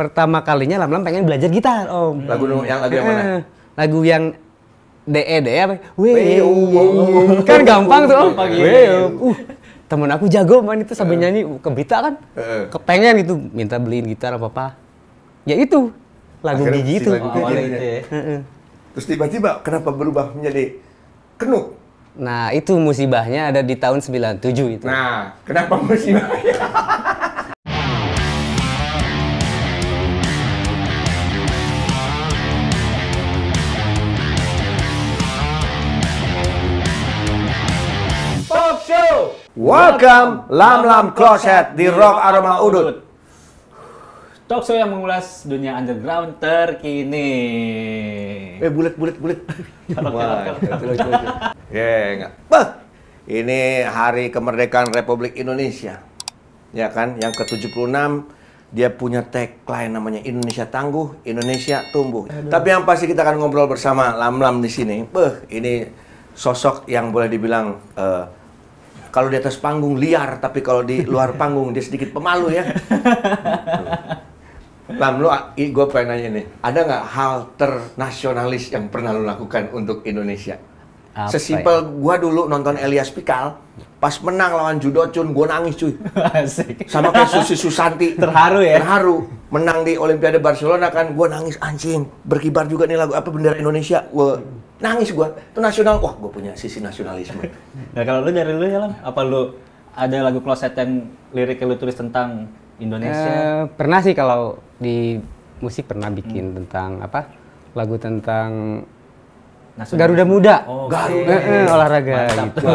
pertama kalinya Lam Lam pengen belajar gitar Om. Lagu yang lagu yang mana? Eh, lagu yang DE DE apa? Weu. E kan gampang tuh Om. Weu. E uh, temen aku jago main itu sambil eh. nyanyi uh, kebita kan. Eh. Kepengen itu minta beliin gitar apa apa. Ya itu lagu gigi itu. Ya. Iya. Terus tiba-tiba kenapa berubah menjadi kenuk? Nah, itu musibahnya ada di tahun 97 itu. Nah, kenapa musibahnya? Welcome Lam Lam Closet di Rock Aroma Udut. Talk show yang mengulas dunia underground terkini. Eh bulat bulat bulat. Wah, ya enggak. Bah, ini hari kemerdekaan Republik Indonesia. Ya kan, yang ke-76 dia punya tagline namanya Indonesia tangguh, Indonesia tumbuh. Aduh. Tapi yang pasti kita akan ngobrol bersama Lam Lam di sini. Beh, ini sosok yang boleh dibilang uh, kalau di atas panggung liar, tapi kalau di luar panggung dia sedikit pemalu ya. Lam, lu gue pengen nanya nih, ada nggak hal ternasionalis yang pernah lu lakukan untuk Indonesia? Sesimpel ya? gue dulu nonton Elias Pikal, Pas menang lawan Judo cun gue nangis cuy. Asik. Sama kayak Susi Susanti. Terharu ya? Terharu. Menang di Olimpiade Barcelona kan, gue nangis anjing. Berkibar juga nih lagu apa bendera Indonesia. Gue nangis gue. Itu nasional, wah gue punya sisi nasionalisme. nah kalau lu dari lu ya lah apa lu ada lagu kloset yang liriknya lu tulis tentang Indonesia? eh, pernah sih kalau di musik pernah bikin hmm. tentang apa lagu tentang Nasional. Garuda Muda. Oh, Garuda okay. Eh, eh, olahraga Mantap. gitu.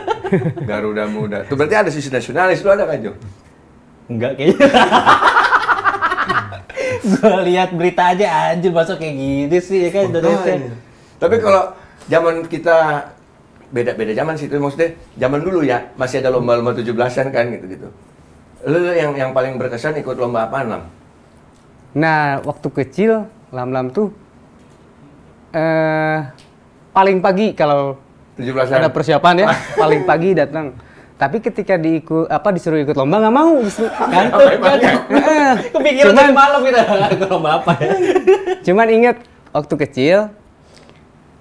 Garuda Muda. Tuh berarti ada sisi nasionalis lu ada kan, Jo? Enggak kayaknya. gua lihat berita aja anjir masuk kayak gini sih ya kan Indonesia. Tapi kalau zaman kita beda-beda zaman sih itu maksudnya zaman dulu ya masih ada lomba-lomba 17-an kan gitu-gitu. Lu yang yang paling berkesan ikut lomba apa, Lam? Nah, waktu kecil Lam-lam tuh eh uh, paling pagi kalau 17 Ada persiapan ya, paling pagi datang. Tapi ketika diikut apa disuruh ikut lomba nggak mau justru kan. Kepikiran malam kita ikut lomba apa ya. cuman ingat waktu kecil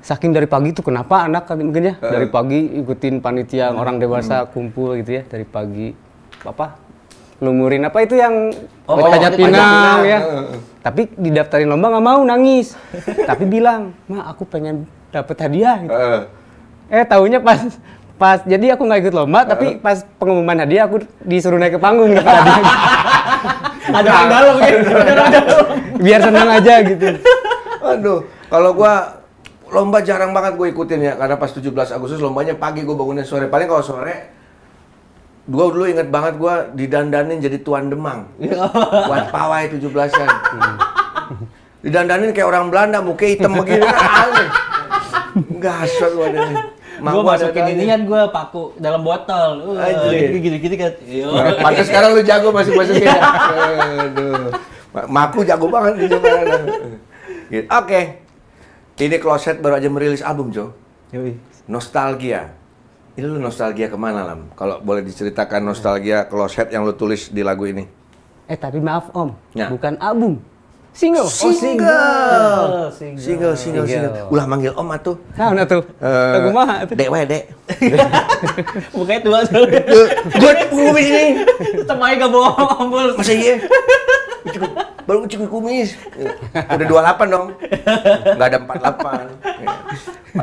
saking dari pagi itu kenapa anak mungkin ya dari pagi ikutin panitia hmm. orang dewasa hmm. kumpul gitu ya dari pagi apa lumurin apa itu yang oh, pajak pinang, ya. Tapi didaftarin lomba nggak mau nangis. Tapi bilang, "Ma, aku pengen dapat hadiah." Gitu eh tahunya pas pas jadi aku nggak ikut lomba uh. tapi pas pengumuman hadiah aku disuruh naik ke panggung gitu ada yang dalam gitu biar senang aja gitu aduh kalau gua lomba jarang banget gue ikutin ya karena pas 17 Agustus lombanya pagi gue bangunnya sore paling kalau sore gue dulu inget banget gue didandanin jadi tuan demang ya. buat pawai 17-an didandanin kayak orang Belanda mukanya hitam begini Gak nggak asal gue gue masukin ini kan gue paku dalam botol. Uh, gitu-gitu kan. Pantas sekarang lu jago masih masukin. Ya. Aduh. Maku jago banget di gitu. Oke. Okay. Ini Closet baru aja merilis album, Jo. Nostalgia. Ini lu nostalgia kemana, Lam? Kalau boleh diceritakan nostalgia Closet yang lu tulis di lagu ini. Eh, tapi maaf, Om. Ya. Bukan album. Single. Single. Oh, single. single. Single, single, single. single. Ulah manggil om atuh. Nah, nah tuh. Uh, mah atuh. Dek wae, dek. Mukanya tua soalnya. Gue kumis nih. Temai gak bohong, ombul. Masa iya? Cukup, baru cukup kumis. Udah 28 dong. Gak ada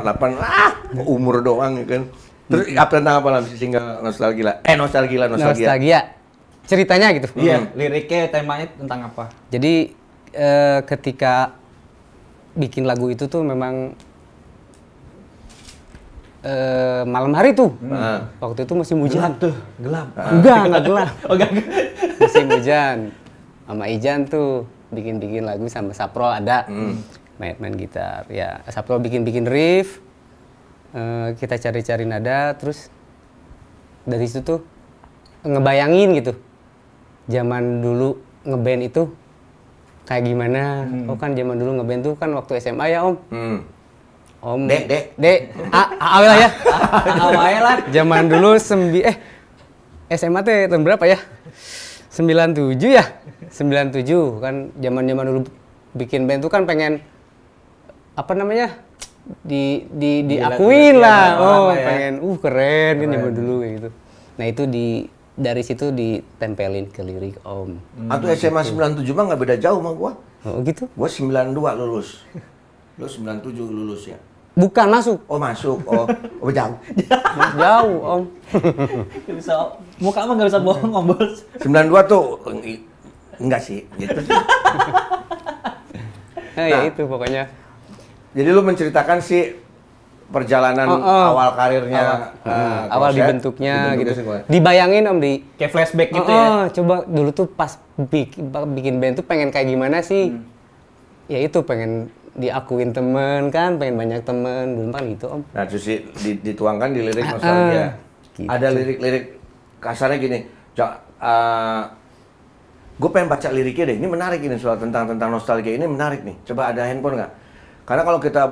48. 48, ah umur doang ya kan. Terus hmm. apa tentang apa lah single nostalgia lah. Eh nostalgia nostalgia. Nostalgia. Ceritanya gitu. Iya, yeah. Hmm. liriknya temanya tentang apa? Jadi Eh, ketika bikin lagu itu tuh memang uh, malam hari tuh. Hmm. Ah. Waktu itu masih hujan. Gelap tuh, gelap. Ah. Enggak, ah. enggak gelap. oh, enggak. musim hujan. Sama Ijan tuh bikin-bikin lagu sama Sapro ada. Hmm. Main-main gitar. Ya, Sapro bikin-bikin riff. Uh, kita cari-cari nada terus dari situ tuh ngebayangin gitu. Zaman dulu ngeband itu kayak gimana. Hmm. Oh kan zaman dulu ngeband tuh kan waktu SMA ya Om. Hmm. Om. Dek, dek. Dek. A, A, lah ya. A, lah. Zaman dulu sembi eh SMA tuh tahun berapa ya? sembilan tujuh ya? sembilan tujuh, kan zaman-zaman dulu bikin band tuh kan pengen apa namanya? di di diakuin lah. Oh, ya. pengen uh keren kan zaman dulu kayak gitu. Nah, itu di dari situ ditempelin ke lirik Om. Hmm. Atau gitu. SMA 97 mah nggak beda jauh sama gua. Oh gitu? Gua 92 lulus. Lu 97 lulus ya? Bukan masuk. Oh masuk. Oh, oh jauh. jauh Om. bisa. Muka mah nggak bisa bohong Om Bos. 92 tuh enggak sih gitu. nah, ya nah. itu pokoknya. Jadi lu menceritakan si perjalanan oh, oh. awal karirnya, awal, uh, awal dibentuknya, dibentuknya gitu. Sih, Dibayangin Om di kayak flashback gitu oh, ya. coba dulu tuh pas bikin, bikin band tuh pengen kayak gimana sih? Hmm. Ya itu pengen diakuin temen kan, pengen banyak temen, dulu kan gitu Om. Nah, justru di, dituangkan di lirik nostalgia. Gitu. Ada lirik-lirik kasarnya gini, uh, eh, gue pengen baca liriknya deh. Ini menarik ini soal tentang tentang nostalgia ini menarik nih. Coba ada handphone nggak? Karena kalau kita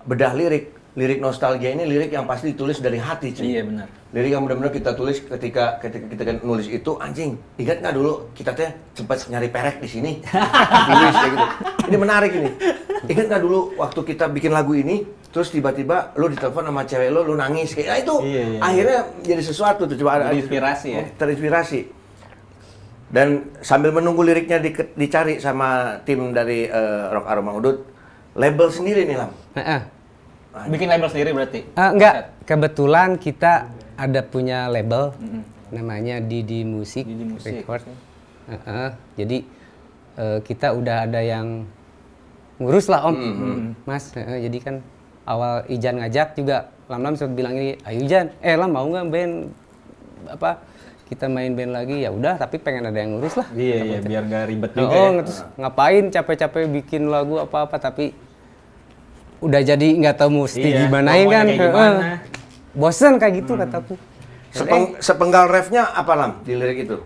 bedah lirik lirik nostalgia ini lirik yang pasti ditulis dari hati cuy. Iya benar. Lirik yang benar-benar kita tulis ketika ketika kita nulis itu anjing ingat nggak dulu kita teh sempat nyari perek di sini tulis kayak gitu. Ini menarik ini. Ingat nggak dulu waktu kita bikin lagu ini terus tiba-tiba lu ditelepon sama cewek lu lu nangis kayak nah, itu iya, iya, iya. akhirnya jadi sesuatu tuh coba ada inspirasi ya. Oh, terinspirasi. Dan sambil menunggu liriknya di, dicari sama tim dari uh, Rock Aroma Udut, label sendiri nih Lam. Uh Bikin label sendiri berarti? Uh, enggak, kebetulan kita iya. ada punya label namanya Didi Musik, Record. Uh -huh. Jadi uh, kita udah ada yang ngurus lah om, mm -hmm. mas. Uh, jadi kan awal Ijan ngajak juga Lam-Lam sempat bilang ini, ayo Ijan, eh Lam mau nggak band apa kita main band lagi ya udah tapi pengen ada yang ngurus lah iya iya biar gak ribet juga oh, ya. terus ngapain capek-capek bikin lagu apa apa tapi udah jadi nggak tahu mesti iya, gimana ya kan gimana. bosen kayak gitu hmm. kataku Sepeng, eh. sepenggal refnya apa lam di lirik itu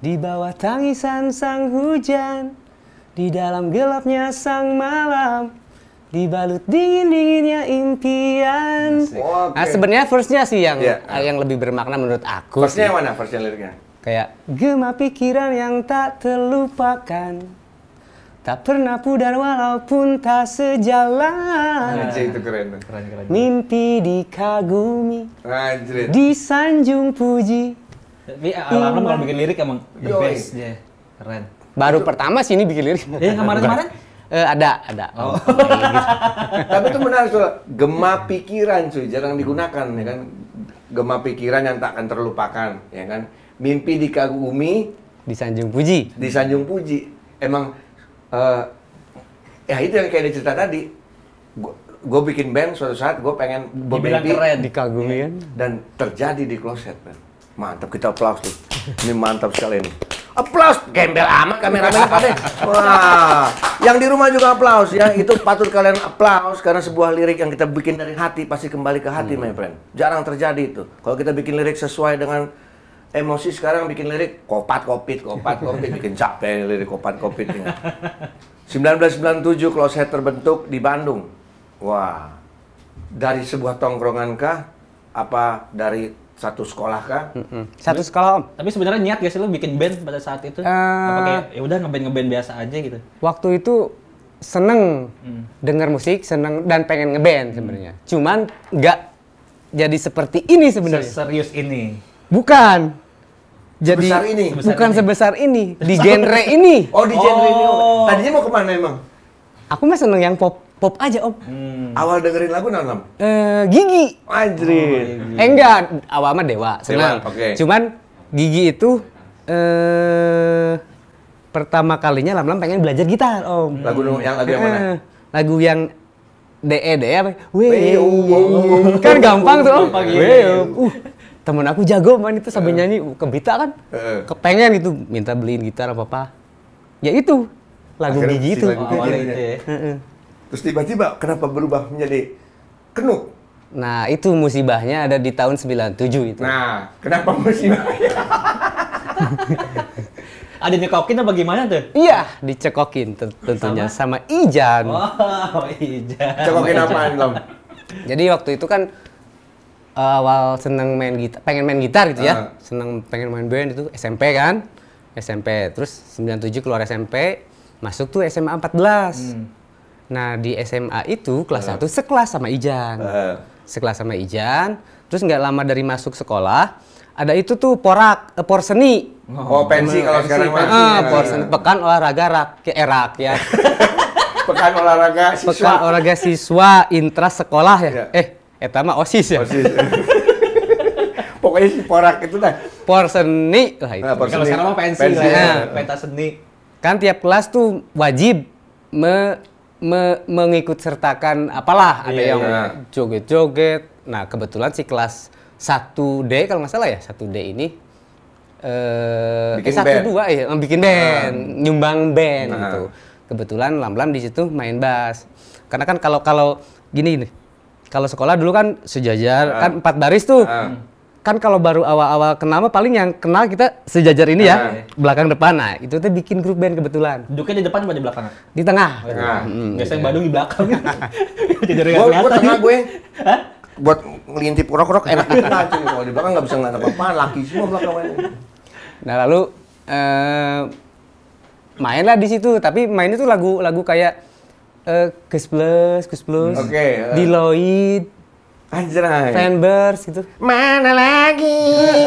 di bawah tangisan sang hujan di dalam gelapnya sang malam dibalut dingin dinginnya impian oh, okay. nah sebenarnya firstnya sih yang yeah. Iya. yang lebih bermakna menurut aku firstnya nya mana firstnya liriknya kayak gema pikiran yang tak terlupakan Tak pernah pudar walaupun tak sejalan. Anjir itu keren. keren, keren. Mimpi dikagumi. Anjir. Disanjung puji. Tapi eh, alam kalau bikin lirik emang the best. Yeah. Keren. Baru pertama sih ini bikin lirik. Eh kemarin-kemarin? Eh, ada, ada. Oh. Oh. Tapi itu benar tuh, gema pikiran cuy, jarang digunakan ya kan. Gema pikiran yang tak akan terlupakan, ya kan. Mimpi dikagumi, disanjung puji. Disanjung puji. Emang uh, ya itu yang kayak cerita tadi gue bikin band suatu saat gue pengen bermimpi keren dikagumi iya. kan dan terjadi di kloset man. mantap kita aplaus tuh ini mantap sekali ini aplaus gembel amat kameramen pade wah yang di rumah juga aplaus ya itu patut kalian aplaus karena sebuah lirik yang kita bikin dari hati pasti kembali ke hati hmm. my friend jarang terjadi itu kalau kita bikin lirik sesuai dengan emosi sekarang bikin lirik kopat kopit kopat kopit bikin capek lirik kopat kopit 1997 kloset terbentuk di Bandung. Wah. Dari sebuah tongkrongan kah apa dari satu sekolah kah? Satu sekolah om. Tapi sebenarnya niat gak sih lo bikin band pada saat itu? Uh, Apa kayak ya udah ngeband ngeband biasa aja gitu? Waktu itu seneng hmm. denger musik, seneng dan pengen ngeband sebenarnya. hmm. Cuman nggak jadi seperti ini sebenarnya. Serius ini. Bukan jadi sebesar ini. bukan ini. sebesar ini di genre ini. Oh di genre oh. ini. Tadinya mau kemana emang? Aku mah seneng yang pop pop aja om. Hmm. Awal dengerin lagu nalam? Eh gigi. Anjrin. Oh, eh enggak, awal mah dewa. Senang. Dewa, okay. Cuman gigi itu eh pertama kalinya lam lam pengen belajar gitar om. Lagu yang lagu yang mana? Eh, lagu yang DE DE apa? Weu. Kan gampang tuh om. Iya. Uh temen aku jago main itu sambil uh. nyanyi kebita kan uh. kepengen itu minta beliin gitar apa apa ya itu lagu Akhirnya gigi itu oh, awalnya ya. ya. terus tiba-tiba kenapa berubah menjadi kenuk nah itu musibahnya ada di tahun 97 itu nah kenapa musibahnya ada nyekokin apa gimana tuh? Iya, dicekokin tentunya sama, sama Ijan. Oh, Ijan. Cekokin apaan, Lom? Jadi waktu itu kan uh, awal seneng main gitar, pengen main gitar gitu ya. Ah. Seneng pengen main band itu SMP kan. SMP. Terus 97 keluar SMP, masuk tuh SMA 14. Hmm. Nah, di SMA itu kelas uh. Ah. 1 sekelas sama Ijan. Uh. Sekelas sama Ijan. Terus nggak lama dari masuk sekolah, ada itu tuh porak, eh, por Oh, oh pensi kalau sekarang masih. Eh, iya. por pekan olahraga rak, ke erak eh, ya. pekan olahraga siswa. Pekan olahraga siswa intra sekolah ya. Yeah. Eh, Eta eh, mah osis ya osis pokoknya si porak itu dah por seni lah itu nah, kalau sekarang mah pensi, pensi lah ya. Nah. peta seni kan tiap kelas tuh wajib me, me mengikut sertakan apalah ada iya, yang iya. joget-joget nah kebetulan si kelas 1D kalau nggak salah ya 1D ini eh, eh satu dua ya bikin band hmm. nyumbang band nah. gitu kebetulan lam-lam di situ main bass karena kan kalau kalau gini nih kalau sekolah dulu kan sejajar, uh. kan empat baris tuh. Uh. Kan kalau baru awal-awal kenal mah paling yang kenal kita sejajar ini ya, ah. belakang depan. Nah, itu tuh bikin grup band kebetulan. Duduknya di depan apa di belakang? Di tengah. Di tengah. Hmm, Biasanya gitu. Badung di belakang. Jajar gua, gua tengah gue. buat ngelintip urok-urok enak di tengah Kalau di belakang nggak bisa ngeliat apa-apa, laki semua belakangnya. Nah lalu uh, mainlah di situ, tapi mainnya tuh lagu-lagu kayak uh, Gus Plus, Gus Plus, okay, uh. Eh. Deloitte, Anjay. Fanbers gitu. Mana lagi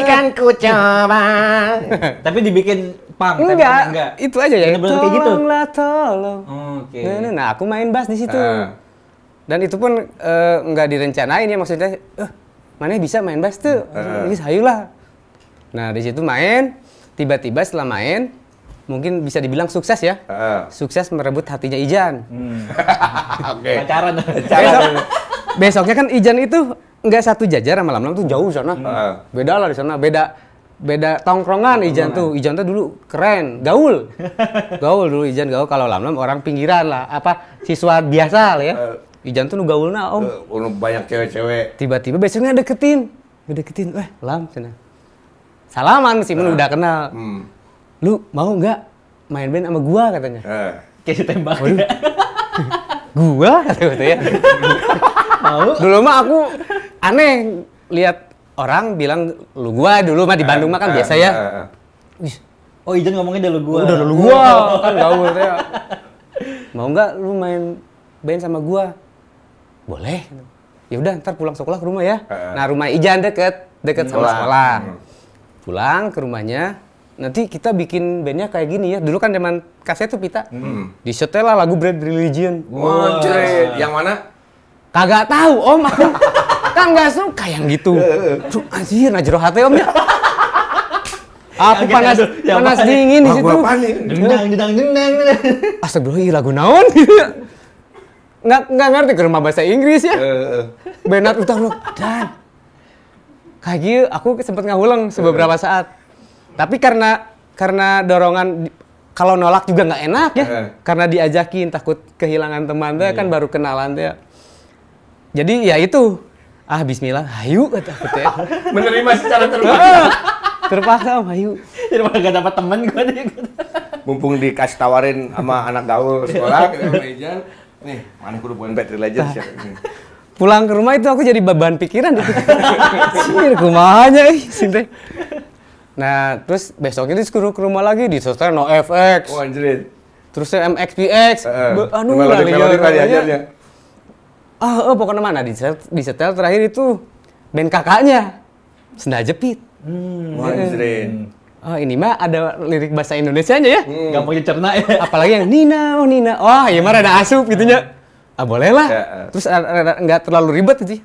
kan ku coba. Tapi dibikin pang enggak, enggak. Itu aja ya. Itu kayak gitu. Tolonglah tolong. Oh, Oke. Okay. Nah, nah, nah, aku main bass di situ. Uh. Dan itu pun uh, enggak direncanain ya maksudnya, eh uh, mana bisa main bass tuh? Uh. Ini sayulah. Nah, di situ main, tiba-tiba setelah main mungkin bisa dibilang sukses ya. Uh. Sukses merebut hatinya Ijan. Hmm. Oke. Okay. Pacaran. Besok, besoknya kan Ijan itu nggak satu jajar sama Lamlam tuh jauh sana. Uh. Beda lah di sana, beda beda tongkrongan Ijan tuh. Ijan tuh dulu keren, gaul. gaul dulu Ijan gaul kalau Lamlam orang pinggiran lah, apa siswa biasa lah ya. Uh. Ijan tuh nu na om. Uh, banyak cewek-cewek. Tiba-tiba besoknya deketin. Deketin, eh Lam sana. Salaman sih, uh. udah kenal. Hmm lu mau nggak main band sama gua katanya eh. kayak ditembak Waduh. Ya. gua kata gitu ya mau dulu mah aku aneh lihat orang bilang lu gua dulu mah di eh, Bandung mah kan eh, biasa ya eh, oh Ijen ngomongnya dulu gua udah oh, dulu gua kan gaul ya mau nggak lu main band sama gua boleh ya udah ntar pulang sekolah ke rumah ya nah rumah Ijan deket deket sama sekolah hmm. pulang ke rumahnya nanti kita bikin bandnya kayak gini ya. Dulu kan zaman kaset tuh pita. Hmm. Disetel lah lagu Bread Religion. Wow. Yang mana? Kagak tahu, Om. kan nggak suka yang gitu. Duh, anjir, najroh hati Om ya. Aku panas ya, panas dingin di situ. Dendang, dendang, dendang. Astagfirullah, lagu naon? nggak nggak ngerti ke rumah bahasa Inggris ya. Benar utang lo. dan kayak gitu aku sempat ngulang sebeberapa saat tapi karena karena dorongan kalau nolak juga nggak enak ya, karena diajakin takut kehilangan teman tuh ya kan iya. baru kenalan tuh. Ya. Jadi ya itu ah Bismillah, hayu kata aku teh. Ya. Menerima secara terpaksa. terpaksa, hayu. Jadi malah gak dapat teman gue deh. Mumpung dikasih tawarin sama anak gaul sekolah, kita Ejan. Nih, mana kudu bukan battery legend ah. Pulang ke rumah itu aku jadi beban pikiran gitu. Sihir kumahanya sih. sinte. Nah, terus besoknya disuruh ke rumah lagi di sosmed no FX. Oh, anjir. Terus MXPX. Uh, anu melodi ya. Ah, oh, pokoknya mana di setel, di setel terakhir itu band kakaknya Senda Jepit. Hmm. Wah, iya. Oh ini mah ada lirik bahasa Indonesia nya ya. Hmm. Gampang dicerna ya. Apalagi yang Nina, oh Nina. Wah, oh, ya mah rada asup gitu ya. Ah boleh lah. Ya, eh. Terus nggak terlalu ribet sih.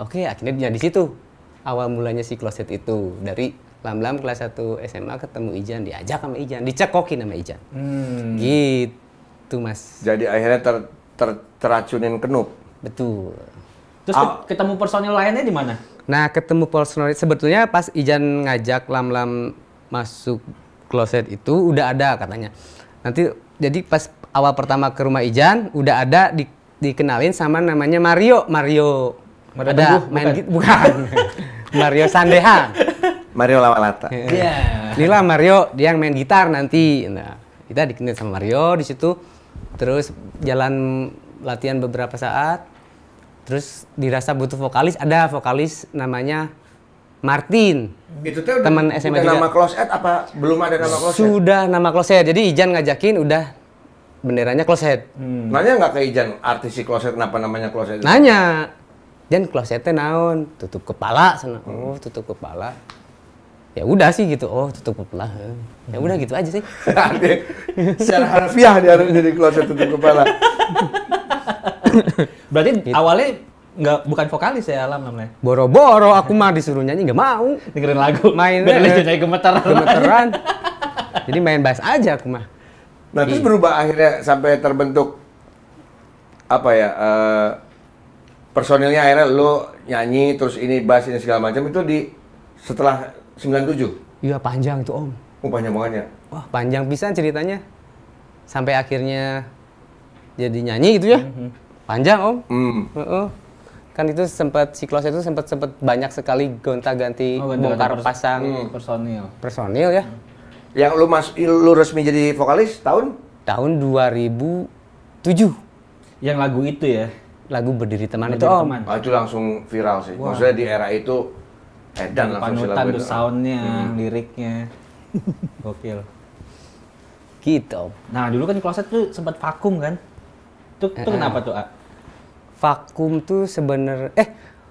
Oke, akhirnya dia di situ. Awal mulanya si kloset itu dari lam-lam kelas 1 SMA ketemu Ijan, diajak sama Ijan, dicekokin sama Ijan. Hmm. Gitu, Mas. Jadi akhirnya ter, ter, teracunin kenup. Betul. Terus oh. ketemu personil lainnya di mana? Nah, ketemu personil sebetulnya pas Ijan ngajak lam-lam masuk kloset itu udah ada katanya. Nanti jadi pas awal pertama ke rumah Ijan udah ada di, dikenalin sama namanya Mario, Mario. Mario ada Tengguh, main bukan. bukan. Mario Sandeha. Mario Lawalata. Iya. Yeah. Inilah Mario dia yang main gitar nanti. Nah, kita dikenal sama Mario di situ. Terus jalan latihan beberapa saat. Terus dirasa butuh vokalis, ada vokalis namanya Martin. Itu tuh teman SMA udah juga. nama kloset apa belum ada nama kloset? Sudah nama kloset. Jadi Ijan ngajakin udah benderanya kloset. Hmm. Nanya nggak ke Ijan artis si kloset kenapa namanya kloset? Nanya. Dan klosetnya naon? Tutup kepala sana. Oh, tutup kepala ya udah sih gitu oh tutup kepala ya udah gitu aja sih secara harfiah dia jadi kloset tutup kepala berarti gitu. awalnya nggak bukan vokalis ya alam namanya boro-boro aku mah disuruh nyanyi nggak mau dengerin lagu main dengerin jadi gemeteran gemeteran jadi main bass aja aku mah nah terus gitu. berubah akhirnya sampai terbentuk apa ya uh, personilnya akhirnya lo nyanyi terus ini bass ini segala macam itu di setelah 97? Iya, panjang itu, Om. Oh, panjang banget ya? Wah, panjang bisa ceritanya. Sampai akhirnya jadi nyanyi gitu ya. Mhm. Panjang, Om. Mm. Uh-uh. Kan itu sempat siklus itu sempat sempat banyak sekali gonta-ganti oh, bongkar pers- pasang mm. personil. Personil ya. Yang lu mas lu resmi jadi vokalis tahun tahun 2007 yang lagu itu ya lagu berdiri teman berdiri itu om teman. Oh, itu langsung viral sih Wah. maksudnya di era itu edan lah panutan tuh soundnya hmm. liriknya gokil gitu nah dulu kan kloset tuh sempat vakum kan itu, eh, eh, kenapa tuh A? vakum tuh sebener eh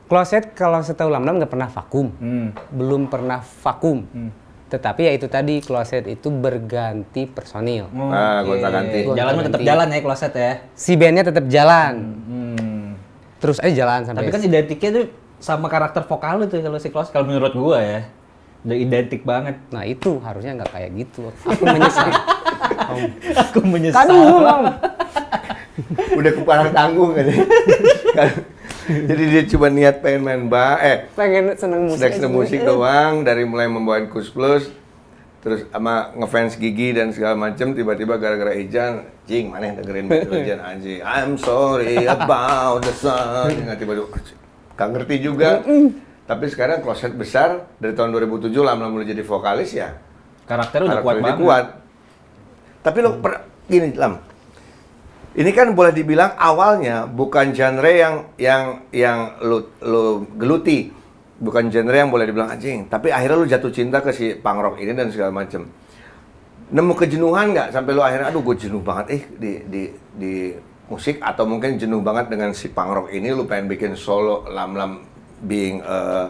kloset kalau setahu lam-lam nggak pernah vakum hmm. belum pernah vakum hmm. tetapi ya itu tadi kloset itu berganti personil. Hmm. Ah, gonta ganti. Jalannya tetap jalan ya kloset ya. Si bandnya tetap jalan. Hmm. hmm. Terus aja eh, jalan sampai. Tapi kan identiknya tuh sama karakter vokal itu kalau si Klaus kalau menurut gua ya udah identik banget. Nah itu harusnya nggak kayak gitu. Aku menyesal. oh. Aku menyesal. Kadung, udah kepala tanggung kan. Jadi dia cuma niat pengen main ba eh pengen seneng musik. Seneng, musik doang dari mulai membawain Kus Plus terus sama ngefans Gigi dan segala macem tiba-tiba gara-gara Ijan jing mana yang dengerin Ijan anjing I'm sorry about the sun nggak tiba-tiba oh, gak ngerti juga. Mm -mm. Tapi sekarang kloset besar dari tahun 2007 lama mulai jadi vokalis ya. Karakter udah kuat banget. kuat. Tapi lo hmm. per, gini Lam. Ini kan boleh dibilang awalnya bukan genre yang yang yang lo lo geluti. Bukan genre yang boleh dibilang anjing, tapi akhirnya lo jatuh cinta ke si pangrok ini dan segala macem. Nemu kejenuhan nggak sampai lo akhirnya aduh gue jenuh banget eh di di di musik atau mungkin jenuh banget dengan si pangrok ini lu pengen bikin solo lam-lam being uh,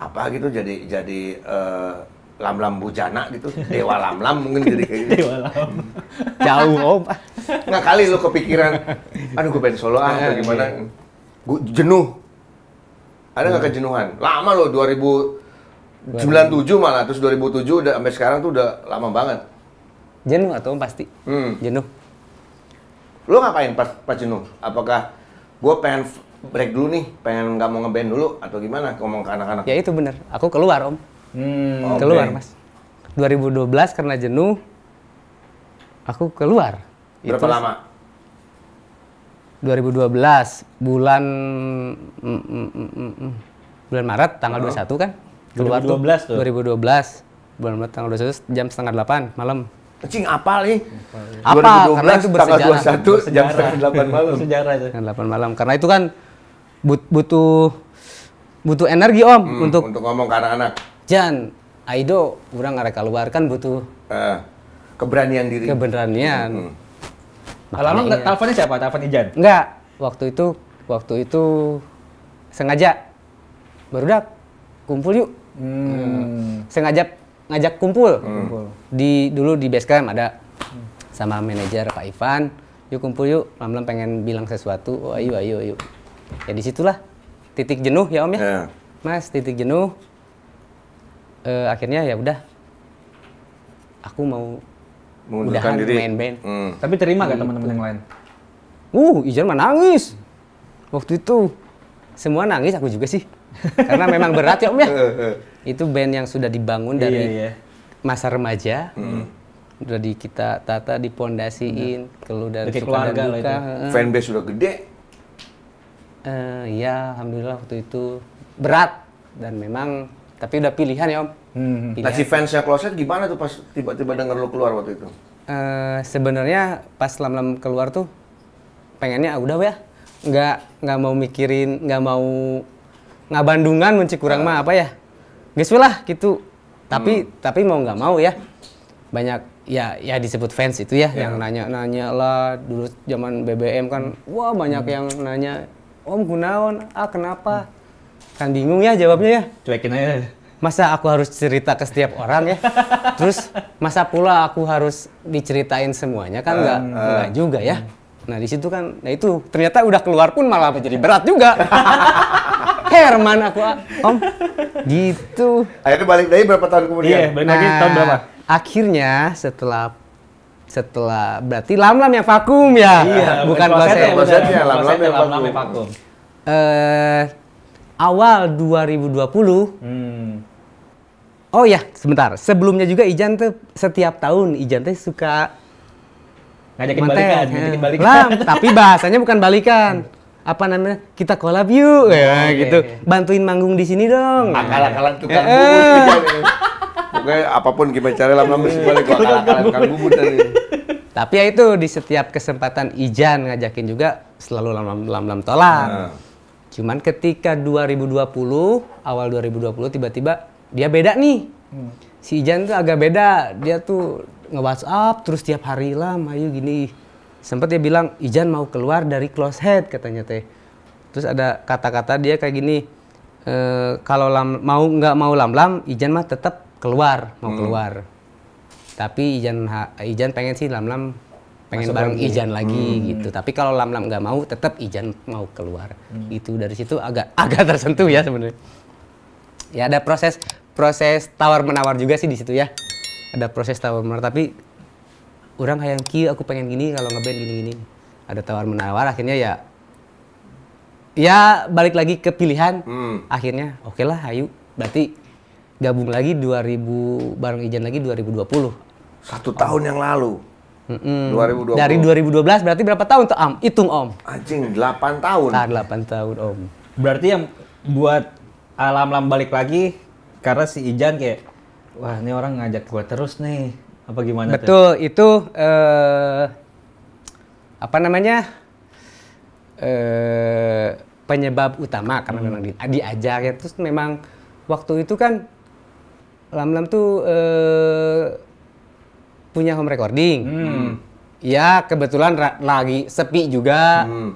apa gitu jadi jadi uh, lam-lam bujana gitu dewa lam-lam mungkin jadi kayak gitu dewa lam jauh om nggak kali lu kepikiran aduh gue pengen solo ah iya, gimana iya. gue jenuh ada nggak hmm. kejenuhan lama lo tujuh malah terus dua ribu tujuh udah sampai sekarang tuh udah lama banget jenuh atau pasti hmm. jenuh lo ngapain pas pas jenuh? Apakah gue pengen break dulu nih, pengen nggak mau ngeband dulu atau gimana? Ngomong ke anak-anak. Ya itu bener. Aku keluar om. Hmm, oh, keluar mas. 2012 karena jenuh, aku keluar. Berapa itu, lama? 2012 bulan mm, mm, mm, bulan Maret tanggal oh. 21 kan keluar 2012 tuh, 2012 bulan Maret tanggal 21 jam setengah delapan malam Cing apal nih. Apa? karena itu bersejarah. Tanggal 21 bersejarah. jam setengah 8 malam. Sejarah itu. 8 malam. Karena itu kan but, butuh butuh energi Om hmm, untuk untuk ngomong ke anak-anak. Jan, Aido kurang arek keluar kan butuh uh, keberanian diri. Keberanian. Hmm. Alamat iya. teleponnya siapa? Telepon Ijan? Enggak. Waktu itu waktu itu sengaja baru dak kumpul yuk. Hmm. Sengaja ngajak kumpul. Hmm. Di dulu di base camp ada sama manajer Pak Ivan, yuk kumpul yuk, Lamlam pengen bilang sesuatu, oh, ayo ayo ayo. Ya disitulah titik jenuh ya Om ya. Yeah. Mas, titik jenuh. E, akhirnya ya udah aku mau mengundurkan diri main band. Hmm. Tapi terima gak teman-teman yang lain? Uh, Ijar mah nangis. Waktu itu semua nangis aku juga sih. Karena memang berat ya Om ya. Eh, eh itu band yang sudah dibangun dari yeah, yeah. masa remaja mm udah di kita tata dipondasiin kalau dari keluarga duka itu. fanbase sudah gede uh, ya alhamdulillah waktu itu berat dan memang tapi udah pilihan ya om hmm. pilihan. nah si fansnya closet gimana tuh pas tiba-tiba denger lo keluar waktu itu uh, sebenarnya pas lam-lam keluar tuh pengennya ah, udah ya nggak nggak mau mikirin nggak mau nggak bandungan mencik kurang uh. mah apa ya guys lah gitu tapi hmm. tapi mau nggak mau ya banyak ya ya disebut fans itu ya yeah. yang ya. nanya-nanya lah dulu zaman BBM kan wah banyak hmm. yang nanya om Gunawan ah kenapa hmm. kan bingung ya jawabnya ya cuekin aja masa aku harus cerita ke setiap orang ya terus masa pula aku harus diceritain semuanya kan nggak uh, juga ya hmm. nah di situ kan nah itu ternyata udah keluar pun malah jadi berat juga Herman aku ah. om gitu akhirnya balik lagi berapa tahun kemudian iya balik nah, lagi tahun nah, berapa akhirnya setelah setelah berarti lam-lam yang vakum ya iya, bukan klosetnya klosetnya lam-lam yang vakum, yang vakum. Uh, awal 2020 hmm. Oh ya, sebentar. Sebelumnya juga Ijan tuh setiap tahun Ijan tuh suka ngajakin balikan, ngajakin balikan. Lam, tapi bahasanya bukan balikan. apa namanya kita collab yuk oh, ya okay, iya, gitu okay. Iya. bantuin manggung di sini dong akal-akalan tukang e -e. bubur pokoknya apapun gimana cara lama-lama mesti balik akal-akalan tukang bubur tadi tapi ya itu di setiap kesempatan Ijan ngajakin juga selalu lam-lam tolak hmm. cuman ketika 2020 awal 2020 tiba-tiba dia beda nih hmm. si Ijan tuh agak beda dia tuh nge WhatsApp terus tiap hari lah Mayu gini sempat dia bilang Ijan mau keluar dari close head katanya teh terus ada kata-kata dia kayak gini e, kalau lam, mau nggak mau lam-lam Ijan mah tetap keluar mau hmm. keluar tapi Ijan Ijan pengen sih lam-lam pengen Masuk bareng lagi. Ijan lagi hmm. gitu. Tapi kalau lam-lam nggak mau, tetap Ijan mau keluar. Hmm. Itu dari situ agak agak tersentuh ya sebenarnya. Ya ada proses proses tawar menawar juga sih di situ ya. Ada proses tawar menawar. Tapi orang kayak ki aku pengen gini kalau ngeband gini gini ada tawar menawar akhirnya ya ya balik lagi ke pilihan hmm. akhirnya oke okay lah ayu berarti gabung lagi 2000 bareng Ijan lagi 2020 satu tahun yang lalu Mm -mm. 2020. Dari 2012 berarti berapa tahun tuh Am? Hitung Om. Anjing, 8 tahun. Nah, 8 tahun Om. Berarti yang buat alam-alam balik lagi karena si Ijan kayak wah ini orang ngajak gua terus nih apa gimana betul tuh? itu uh, apa namanya uh, penyebab utama karena hmm. memang di, diajar ya terus memang waktu itu kan lam-lam tuh uh, punya home recording hmm. ya kebetulan lagi sepi juga hmm.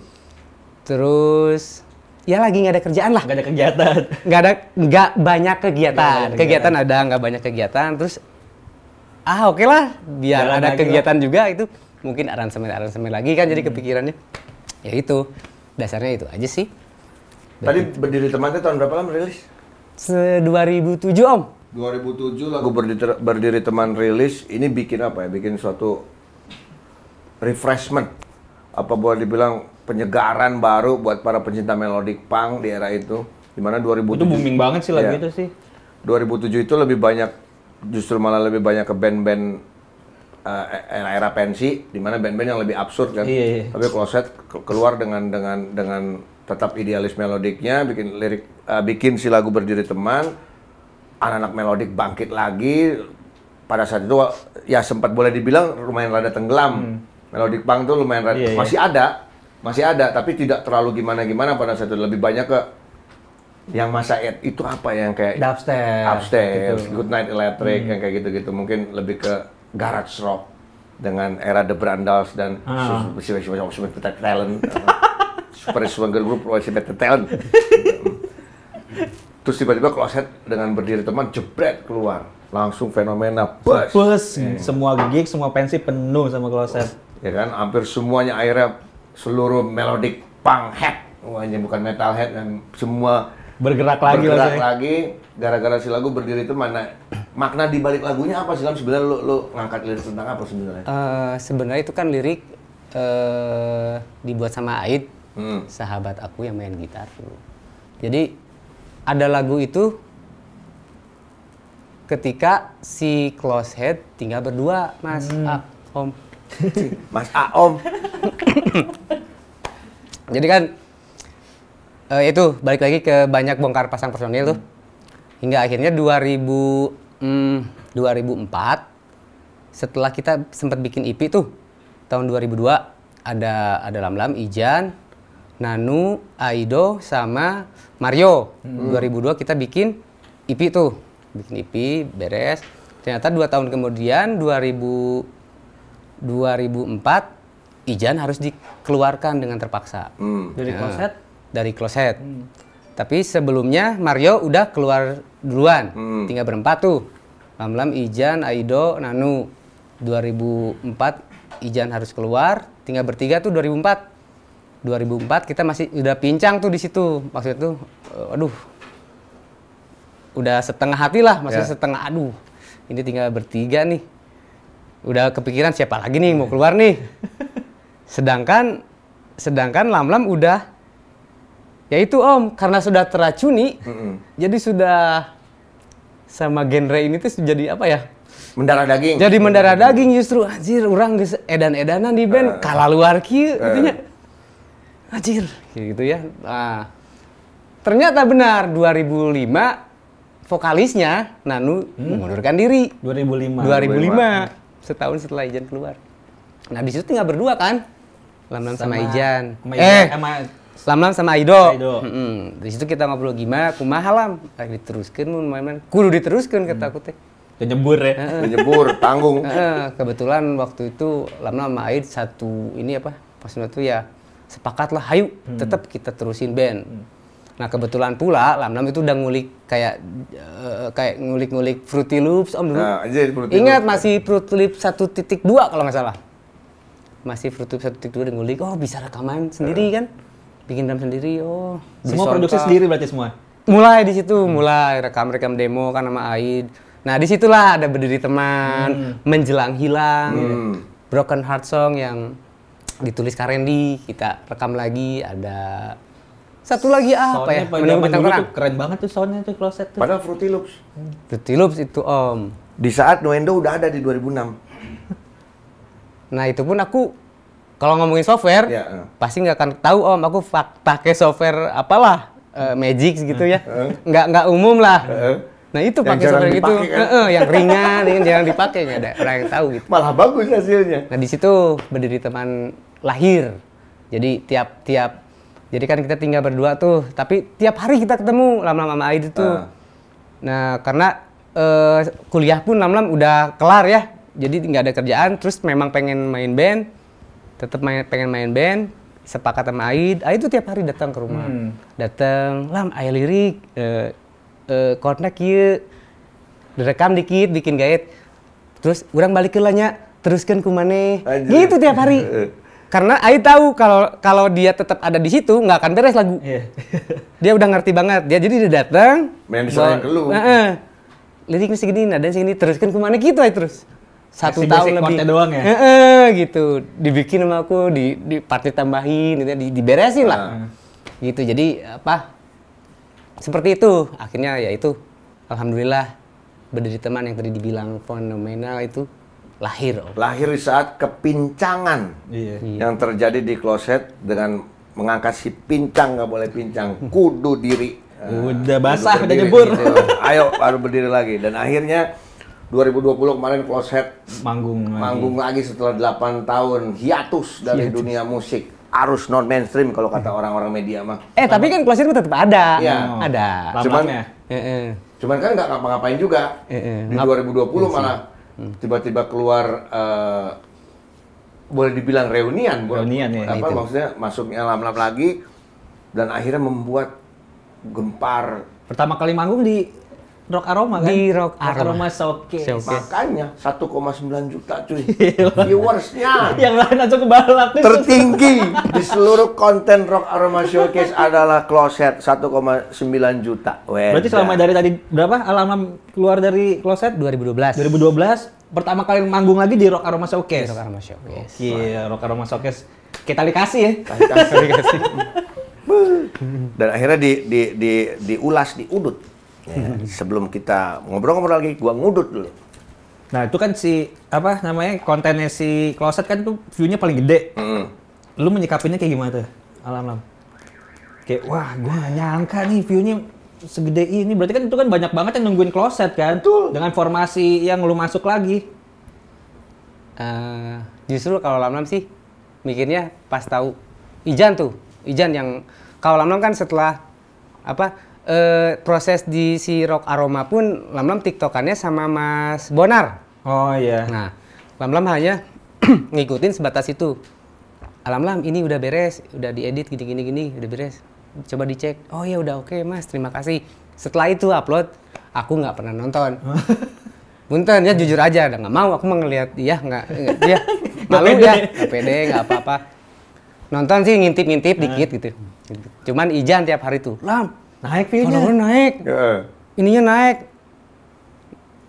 terus ya lagi nggak ada kerjaan lah. Nggak ada kegiatan. Nggak ada, nggak banyak kegiatan. kegiatan. kegiatan ada, nggak banyak kegiatan. Terus ah oke okay lah biar Jalan ada kegiatan lah. juga itu mungkin aransemen aransemen lagi kan hmm. jadi kepikirannya ya itu dasarnya itu aja sih. Tadi berdiri temannya tahun berapa lama rilis? 2007 om. 2007 lagu berdiri, berdiri teman rilis ini bikin apa ya? Bikin suatu refreshment apa boleh dibilang penyegaran baru buat para pencinta melodic punk di era itu. Dimana 2007 itu booming banget sih lagu ya, itu sih. 2007 itu lebih banyak justru malah lebih banyak ke band-band uh, eh, e-, era-era pensi di mana band-band yang lebih absurd kan. Iya, iya. Tapi Closet keluar dengan dengan dengan tetap idealis melodiknya, bikin lirik uh, bikin si lagu berdiri teman, anak-anak melodik bangkit lagi. Pada saat itu ya sempat boleh dibilang lumayan rada tenggelam. Hmm. Melodik punk tuh lumayan rada, iya, iya. masih iya. ada, masih ada tapi tidak terlalu gimana-gimana pada saat itu lebih banyak ke yang masa itu apa yang kayak dubstep, upstairs, gitu. good night electric hmm. yang kayak gitu-gitu mungkin lebih ke garage rock dengan era The Brandals dan ah. Talent Super Swagger Group Talent terus tiba-tiba kloset dengan berdiri teman jebret keluar langsung fenomena bus bus eh. semua gig semua pensi penuh sama kloset ya kan hampir semuanya akhirnya seluruh melodic punk head wah bukan metal head dan semua bergerak lagi bergerak lagi, lagi gara-gara si lagu berdiri itu mana makna di balik lagunya apa sih kan sebenarnya lu lu ngangkat lirik tentang apa sebenarnya uh, sebenarnya itu kan lirik uh, dibuat sama Aid hmm. sahabat aku yang main gitar jadi ada lagu itu ketika si close head tinggal berdua mas hmm. A, om mas A om jadi kan uh, itu balik lagi ke banyak bongkar pasang personil tuh hingga akhirnya 2000 hmm, 2004 setelah kita sempat bikin IP tuh tahun 2002 ada ada lam lam Ijan, Nanu, Aido sama Mario. Hmm. 2002 kita bikin IP tuh, bikin IP beres. Ternyata dua tahun kemudian 2000 2004 Ijan harus dikeluarkan dengan terpaksa. Hmm. Dari ya dari kloset. Hmm. Tapi sebelumnya Mario udah keluar duluan, hmm. tinggal berempat tuh. Lamlam, Ijan, Aido, Nanu. 2004 Ijan harus keluar, tinggal bertiga tuh 2004. 2004 kita masih udah pincang tuh di situ. Maksudnya tuh eh, aduh. Udah setengah hati lah, maksudnya yeah. setengah aduh. Ini tinggal bertiga nih. Udah kepikiran siapa lagi nih mau hmm. keluar nih. sedangkan sedangkan Lam-lam udah Ya itu Om, karena sudah teracuni, mm jadi sudah sama genre ini tuh jadi apa ya? Mendarah daging. Jadi mendarah daging justru anjir orang edan-edanan di band uh, eh. kalah luar kieu uh. Eh. gitunya. Anjir, gitu ya. Nah, ternyata benar 2005 vokalisnya Nanu hmm. mengundurkan diri. 2005. 2005. 2005. Setahun setelah Ijan keluar. Nah, di situ tinggal berdua kan. Lamlam sama, sama Ijan. Sama Ijan. Eh, sama lam sama Aido. Aido. Hmm, di situ kita ngobrol gimana, kumaha lam. Teruskan, eh, diteruskan main-main. Kudu diteruskan kata mm. aku teh. Kenyebur ya? Kenyebur, tanggung. kebetulan waktu itu lam sama Aid satu ini apa, pas itu ya sepakat lah, hayu hmm. tetap kita terusin band. Hmm. Nah kebetulan pula lam itu udah ngulik kayak uh, kayak ngulik-ngulik Fruity Loops om dulu. Nah, aja Fruity Ingat Loops. masih Fruity Loops 1.2 kalau nggak salah. Masih Fruity Loops 1.2 ngulik, oh bisa rekaman sendiri uh. kan bikin drum sendiri oh semua produksi sendiri berarti semua mulai di situ hmm. mulai rekam rekam demo kan sama Aid nah di situlah ada berdiri teman hmm. menjelang hilang hmm. broken heart song yang ditulis Karendi kita rekam lagi ada satu lagi apa ya menurut bintang keren banget tuh soundnya tuh kloset tuh padahal Fruity Loops Fruity Loops itu om di saat Noendo udah ada di 2006 nah itu pun aku kalau ngomongin software, ya, eh. pasti nggak akan tahu om aku pakai software apalah uh, Magic gitu ya, eh, nggak nggak umum lah. Nah itu pakai software itu, kan? e -e, yang ringan, yang jarang dipakai nggak ada orang yang tahu gitu. Malah bagus hasilnya. Nah di situ berdiri teman lahir, jadi tiap tiap jadi kan kita tinggal berdua tuh, tapi tiap hari kita ketemu lama-lama sama Aid tuh. Uh. Nah karena uh, kuliah pun lama-lama udah kelar ya, jadi nggak ada kerjaan, terus memang pengen main band tetap main, pengen main band sepakat sama Aid Aid tuh tiap hari datang ke rumah hmm. datang lam Aid lirik uh, uh, yuk direkam dikit bikin gaet, terus kurang balik ke lanya teruskan kumane gitu tiap hari karena Aid tahu kalau kalau dia tetap ada di situ nggak akan beres lagu yeah. dia udah ngerti banget dia jadi dia datang main soal yang kelu uh -uh. liriknya segini nada segini teruskan kumane gitu aja terus satu Kasih tahun lebih doang ya? E -e, gitu dibikin sama aku di, di party tambahin gitu, ya. di, diberesin uh. lah gitu jadi apa seperti itu akhirnya ya itu alhamdulillah berdiri teman yang tadi dibilang fenomenal itu lahir oh. lahir di saat kepincangan iya. iya. yang terjadi di kloset dengan mengangkat si pincang nggak boleh pincang kudu diri udah eh, basah udah nyebur gitu. Ya. ayo baru berdiri lagi dan akhirnya 2020 kemarin kloset manggung manggung lagi setelah 8 tahun hiatus dari hiatus. dunia musik arus non mainstream kalau kata orang-orang media mah. Eh tapi kan itu tetap ada. ya Oh. Ada. Cuman ya. Cuman kan nggak ngapa-ngapain juga. Eh, eh. Di 2020 iya, malah hmm. tiba-tiba keluar uh, boleh dibilang reunian, reunian ya, apa itu. maksudnya masuknya lam-lam lagi dan akhirnya membuat gempar. Pertama kali manggung di rock aroma kan? Di rock aroma, aroma showcase. showcase. Makanya 1,9 juta cuy iya. viewersnya. Yang lain aja kebalap. Tertinggi di seluruh konten rock aroma showcase adalah kloset 1,9 juta. Weda. Berarti selama dari tadi berapa alaman keluar dari kloset? 2012. 2012 pertama kali manggung lagi di rock aroma showcase. Di rock aroma showcase. Iya, yeah, rock aroma showcase. Kita dikasih ya. Kita dikasih. Dan akhirnya di, di, di, diulas, diudut Ya, sebelum kita ngobrol-ngobrol lagi, gua ngudut dulu. Nah itu kan si apa namanya kontennya si kloset kan tuh viewnya paling gede. Mm. Lu menyikapinya kayak gimana tuh, alam-alam? Kayak wah gua gak nyangka nih viewnya segede ini. Berarti kan itu kan banyak banget yang nungguin kloset kan? Betul. Dengan formasi yang lu masuk lagi. Uh, justru kalau alam-alam sih mikirnya pas tahu Ijan tuh, Ijan yang kalau alam-alam kan setelah apa uh, proses di si rock aroma pun lam-lam tiktokannya sama Mas Bonar. Oh iya. Nah, lam-lam hanya ngikutin sebatas itu. Alam-lam ini udah beres, udah diedit gini-gini gini, udah beres. Coba dicek. Oh ya udah oke okay, Mas, terima kasih. Setelah itu upload, aku nggak pernah nonton. Punten ya jujur aja, udah nggak mau aku mau ngelihat dia nggak dia malu ya, nggak pede nggak apa-apa. Nonton sih ngintip-ngintip dikit nah. gitu. Cuman Ijan tiap hari tuh, Lam, naik view-nya. Follower naik. Yeah. Ininya naik.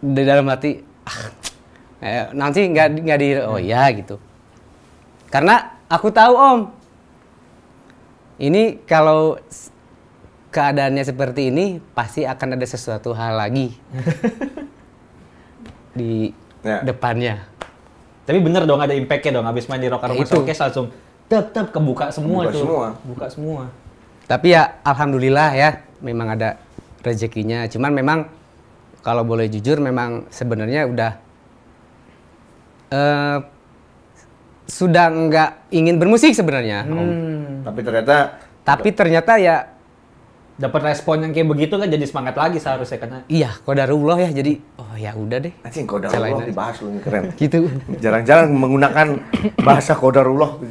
di dalam hati, ah, eh, nanti nggak nggak di, oh ya gitu. Karena aku tahu om, ini kalau keadaannya seperti ini pasti akan ada sesuatu hal lagi di yeah. depannya. Tapi bener dong ada impactnya dong abis main di Rock itu. Showcase langsung tetap kebuka semua Buka tuh. Semua. Buka semua tapi ya alhamdulillah ya memang ada rezekinya cuman memang kalau boleh jujur memang sebenarnya udah uh, sudah nggak ingin bermusik sebenarnya hmm. tapi ternyata tapi ternyata ya dapat respon yang kayak begitu kan jadi semangat lagi seharusnya karena iya kodarullah ya jadi oh ya udah deh nanti kodarullah dibahas lu keren gitu jarang-jarang menggunakan bahasa kodarullah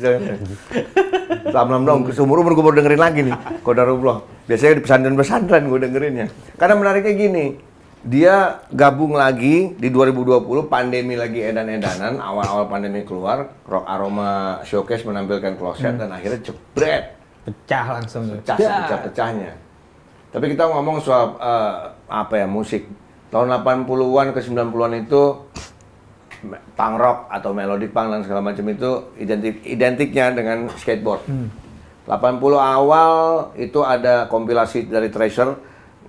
Salam dong, seumur umur gue baru dengerin lagi nih, Kodarullah. Biasanya di pesantren-pesantren gue dengerinnya. Karena menariknya gini, dia gabung lagi di 2020 pandemi lagi edan-edanan awal-awal pandemi keluar rock aroma showcase menampilkan kloset hmm. dan akhirnya jebret pecah langsung pecah pecah pecahnya tapi kita ngomong soal uh, apa ya musik tahun 80-an ke 90-an itu punk rock atau melodic punk dan segala macam itu identik identiknya dengan skateboard. Hmm. 80 awal itu ada kompilasi dari Treasure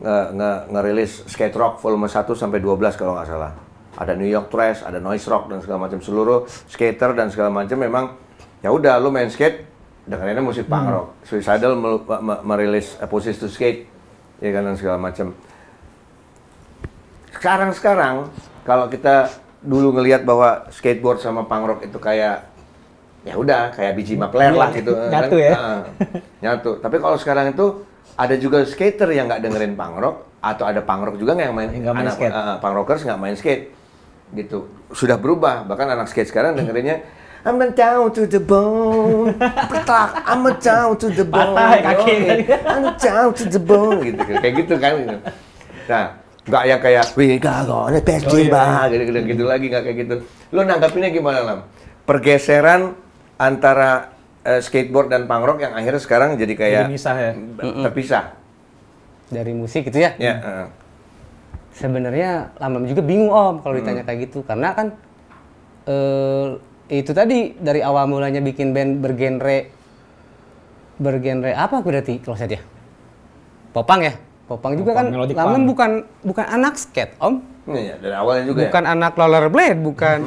nge, nge, ngerilis skate rock volume 1 sampai 12 kalau nggak salah. Ada New York Trash, ada Noise Rock dan segala macam seluruh skater dan segala macam memang ya udah lu main skate dengerinnya musik punk hmm. rock. Hmm. Suicidal merilis uh, to Skate ya kan dan segala macam. Sekarang-sekarang kalau kita dulu ngelihat bahwa skateboard sama punk rock itu kayak ya udah kayak biji mapler lah iya, gitu kan? nyatu ya ah, nyatu tapi kalau sekarang itu ada juga skater yang nggak dengerin punk rock atau ada punk rock juga yang main, yang main skate. Uh, punk rockers nggak main skate gitu sudah berubah bahkan anak skate sekarang dengerinnya I'm down to the bone, petak. I'm down to the bone, Patah, kaki, I'm down to the bone, gitu kayak gitu kan. Gitu. Nah, nggak yang kayak wih gago ini pes oh, iya, iya. gitu gitu gitu lagi nggak kayak gitu lo nanggapinnya gimana lam pergeseran antara uh, skateboard dan punk rock yang akhirnya sekarang jadi kayak terpisah ya terpisah dari musik gitu ya, ya lam hmm. eh. sebenarnya lama juga bingung om kalau ditanya kayak gitu karena kan uh, itu tadi dari awal mulanya bikin band bergenre bergenre apa berarti kalau saya dia ya? popang ya Popang juga Popang, kan, namun punk. bukan bukan anak skate, Om. Iya, iya dari awalnya juga. Ya. Bukan ya? anak rollerblade, bukan.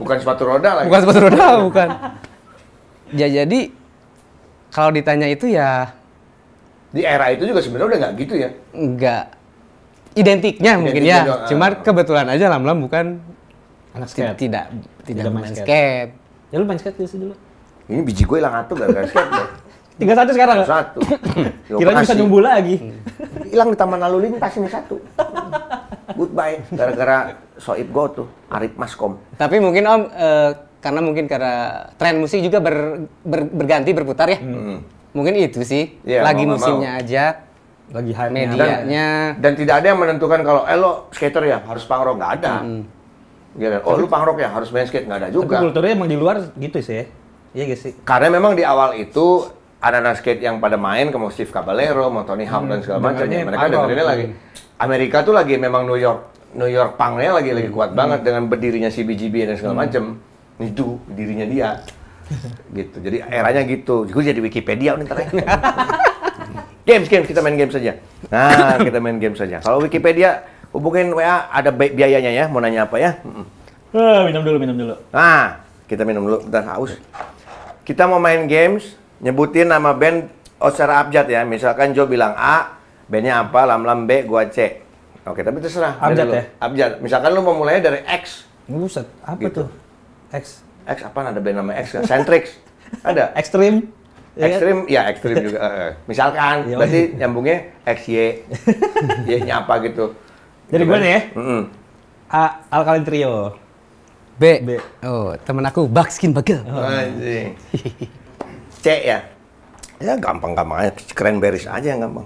bukan sepatu roda lagi. Ya. Bukan sepatu roda, bukan. Ya jadi kalau ditanya itu ya di era itu juga sebenarnya udah nggak gitu ya? Nggak identiknya, identiknya mungkin ya. Dong, ah. Cuma uh, kebetulan aja Lam-Lam bukan anak skate. Tidak tidak, tidak main skate. skate. Ya lu main skate dulu. Ini biji gue hilang atuh gak gara skate. Tiga satu sekarang. Satu. Kira bisa nyumbul lagi. Hmm. Hilang di taman lalu lintas ini satu. Goodbye. Gara-gara soib go tuh, Arif Maskom. Tapi mungkin Om, e, karena mungkin karena tren musik juga ber, ber, berganti berputar ya. Hmm. Mungkin itu sih. ya, lagi mau musimnya mau. aja lagi hype medianya dan, dan tidak ada yang menentukan kalau eh skater ya harus pangrok nggak ada hmm. ya oh lu pangrok ya harus main skate nggak ada juga tapi kulturnya emang di luar gitu sih ya iya gak sih karena memang di awal itu anak-anak skate yang pada main kamu Steve Caballero, mau Tony Hawk hmm, dan segala macamnya mereka dengerinnya lagi Amerika tuh lagi memang New York New York pangnya lagi hmm. lagi kuat hmm. banget dengan berdirinya CBGB dan segala hmm. macam itu dirinya dia gitu jadi eranya gitu gue jadi Wikipedia nih terakhir. Ya. games games kita main games saja nah kita main games saja kalau Wikipedia hubungin WA ada biayanya ya mau nanya apa ya eh, minum dulu minum dulu nah kita minum dulu bentar haus kita mau main games nyebutin nama band oh, secara abjad ya. Misalkan Joe bilang A, bandnya apa, lam-lam B, gua C. Oke, tapi terserah. Abjad ya? Abjad. Misalkan lu mau mulai dari X. Buset, apa gitu. tuh? X. X apa ada band nama X? Centrix. ada. Extreme. Iya kan? Ekstrim, ya ekstrim juga. Eh, eh. Misalkan, misalkan, berarti nyambungnya X Y-nya Y apa gitu. Jadi gue nih ya, mm -hmm. A, Alkaline Trio. B. B. Oh, temen aku Bugskin Bagel. Oh. C ya. Ya gampang-gampang aja, cranberries aja yang gampang.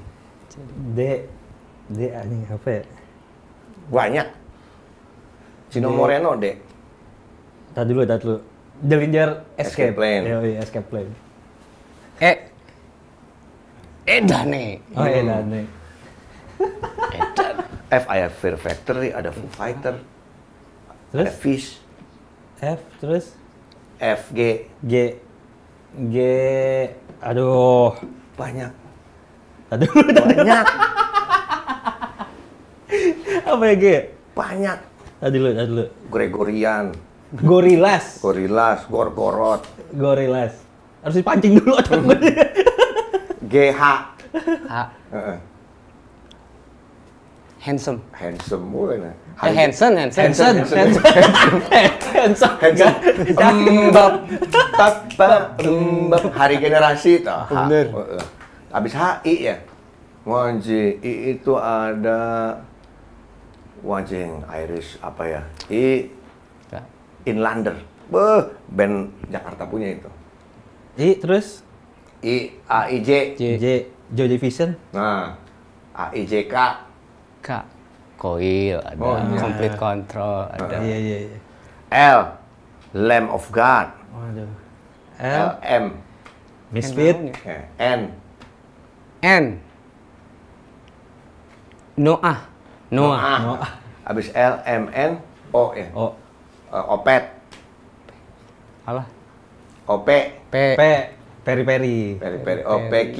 D D ini apa ya? Banyak. Sino Moreno D. Tadi dulu, tadi dulu. The Escape, escape Plan. Yo, iya, Escape Plan. E Edane. Oh, hmm. Edane. F have Fear Factory, ada Foo Fighter. Terus? Ada Fish. F terus? F G G G aduh banyak aduh banyak apa ya G banyak tadi nah, lu tadi nah, lu Gregorian Gorilas Gorilas Gorgorot Gorilas harus dipancing dulu otak gue hmm. GH H handsome handsome mulai nah eh, Hansen Hansen Hansen Hansen Hansen embab tapa embab hari generasi toh bener oh, oh. habis HI ya Wanji I itu ada Wanjing Irish apa ya I ya. Inlander Beuh, band Jakarta punya itu I terus I A I J J Joy Division nah A I J K K Coil ada oh, iya. complete control ada iya, iya, iya. L Lamb of God Waduh. L, L M Misfit N N Noah Noah, Noah. Noah. Abis L M N O ya O uh, Opet Alah OP P P Peri Peri Peri Peri Q.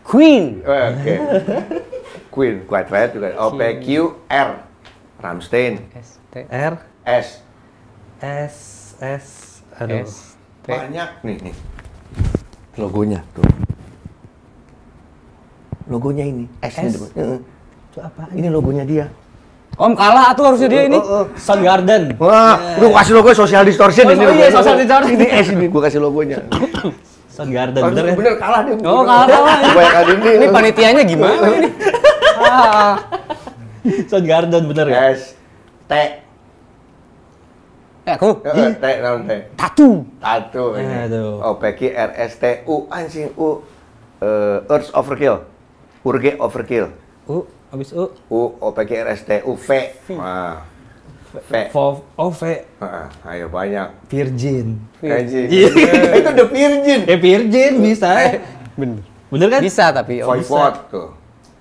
Queen oke okay. Queen, Quiet Riot juga. O oh, P Q R. Ramstein. S T R S S S aduh. S, Banyak nih nih. Logonya tuh. Logonya ini s S. Itu apa? Ini logonya dia. Om kalah atau harusnya dia oh, ini. Oh, Sun Garden. Wah, gue iya. kasih logo Social Distortion oh, ini. Oh iya, Social Distortion. Ini S ini gue kasih logonya. Sun Garden. Bener, kan? bener kalah dia. Oh, kalah ini. Ini panitianya gimana ini? Sound Garden bener ya? Yes. T Eh, aku? Eh, eh, T, non T? Tatu. Tatu. Ya. Aduh. Oh, Peggy R S T U anjing U uh, Earth Overkill. Urge Overkill. U habis U. U O P R S T U V. Wah V. Oh V. Uh, ayo banyak. Virgin. Virgin. Iya. Itu udah Virgin. Ya Virgin bisa. Bener. Bener kan? Bisa tapi. Oh, Voivod tuh.